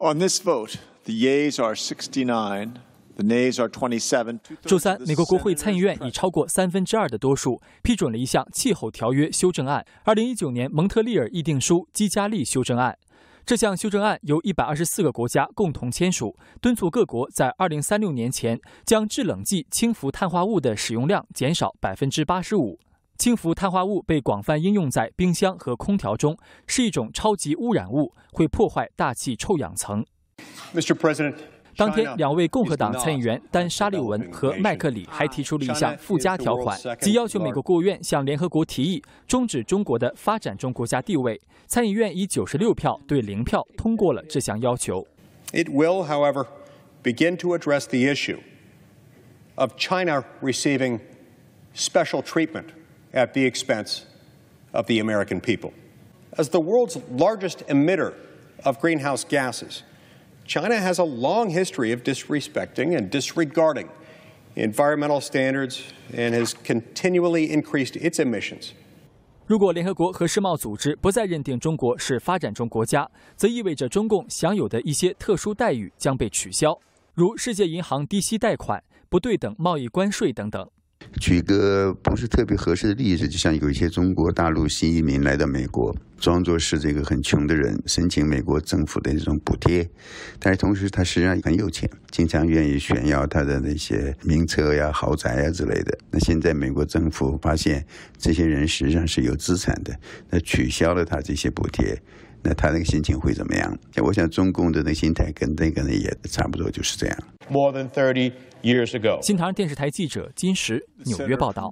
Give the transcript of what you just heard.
On this vote, the y e a s are 69, the nays are 27. 周三，美国国会参议院已超过三分之二的多数批准了一项气候条约修正案 ——2019 年蒙特利尔议定书基加利修正案。这项修正案由124个国家共同签署，敦促各国在2036年前将制冷剂氢氟碳化物的使用量减少85%。氢氟碳化物被广泛应用在冰箱和空调中，是一种超级污染物，会破坏大气臭氧层。Mr. President. 当天，两位共和党参议员丹·沙利文和麦克里还提出了一项附加条款，即要求美国国务院向联合国提议终止中国的发展中国家地位。参议院以九十六票对零票通过了这项要求。It will, however, begin to address the issue of China receiving special treatment. at the expense of the American people. As the world's largest emitter of greenhouse gases, China has a long history of disrespecting and disregarding environmental standards and has continually increased its emissions. 如果联合国和世贸组织不再认定中国是发展中国家，则意味着中共享有的一些特殊待遇将被取消，如世界银行低息贷款、不对等贸易关税等等。举个不是特别合适的例子，就像有一些中国大陆新移民来到美国，装作是这个很穷的人，申请美国政府的这种补贴，但是同时他实际上很有钱，经常愿意炫耀他的那些名车呀、豪宅呀之类的。那现在美国政府发现这些人实际上是有资产的，那取消了他这些补贴。那他那个心情会怎么样？我想中共的那个心态跟那个呢也差不多就是这样。新唐电视台记者金石纽约报道。